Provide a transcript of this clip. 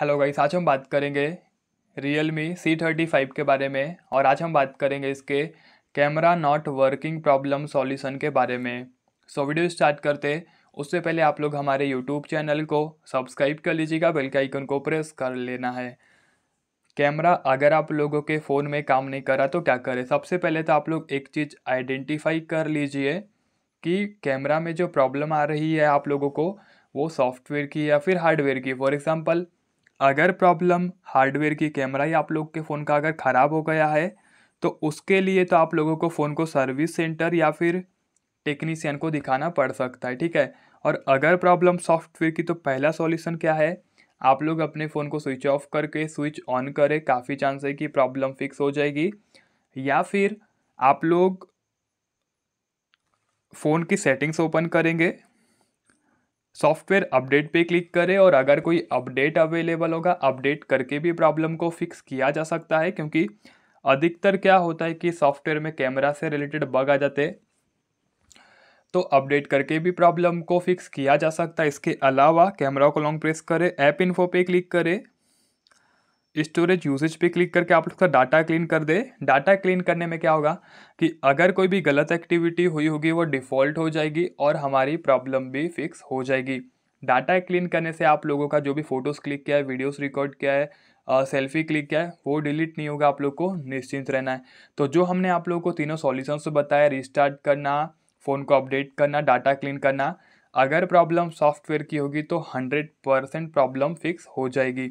hello guys आज हम बात करेंगे Realme C thirty five के बारे में और आज हम बात करेंगे इसके camera not working problem solution के बारे में सो so, वीडियो स्टार्ट करते उससे पहले आप लोग हमारे यूट्यूब चैनल को सब्सक्राइब कर लीजिएगा बेल के आइकन को प्रेस कर लेना है कैमरा अगर आप लोगों के फ़ोन में काम नहीं करा तो क्या करें सबसे पहले तो आप लोग एक चीज़ आइडेंटिफाई कर लीजिए कि कैमरा में जो प्रॉब्लम आ रही है आप लोगों को वो सॉफ्टवेयर की या फिर हार्डवेयर की फॉर एग्ज़ाम्पल अगर प्रॉब्लम हार्डवेयर की कैमरा ही आप लोग के फ़ोन का अगर ख़राब हो गया है तो उसके लिए तो आप लोगों को फ़ोन को सर्विस सेंटर या फिर टेक्नीसियन को दिखाना पड़ सकता है ठीक है और अगर प्रॉब्लम सॉफ्टवेयर की तो पहला सॉल्यूशन क्या है आप लोग अपने फ़ोन को स्विच ऑफ करके स्विच ऑन करें काफ़ी चांस है कि प्रॉब्लम फिक्स हो जाएगी या फिर आप लोग फ़ोन की सेटिंग्स ओपन करेंगे सॉफ्टवेयर अपडेट पे क्लिक करें और अगर कोई अपडेट अवेलेबल होगा अपडेट करके भी प्रॉब्लम को फिक्स किया जा सकता है क्योंकि अधिकतर क्या होता है कि सॉफ्टवेयर में कैमरा से रिलेटेड बग आ जाते तो अपडेट करके भी प्रॉब्लम को फिक्स किया जा सकता है इसके अलावा कैमरा को लॉन्ग प्रेस करें ऐप इन्फो पे क्लिक करें स्टोरेज यूसेज पे क्लिक करके आप लोग का डाटा क्लीन कर दे डाटा क्लीन करने में क्या होगा कि अगर कोई भी गलत एक्टिविटी हुई होगी वो डिफ़ॉल्ट हो जाएगी और हमारी प्रॉब्लम भी फिक्स हो जाएगी डाटा क्लीन करने से आप लोगों का जो भी फ़ोटोज़ क्लिक किया है वीडियोस रिकॉर्ड किया है सेल्फी क्लिक किया है वो डिलीट नहीं होगा आप लोग को निश्चिंत रहना है तो जो हमने आप लोगों को तीनों सॉल्यूशंस बताया रिस्टार्ट करना फ़ोन को अपडेट करना डाटा क्लीन करना अगर प्रॉब्लम सॉफ्टवेयर की होगी तो हंड्रेड परसेंट प्रॉब्लम फिक्स हो जाएगी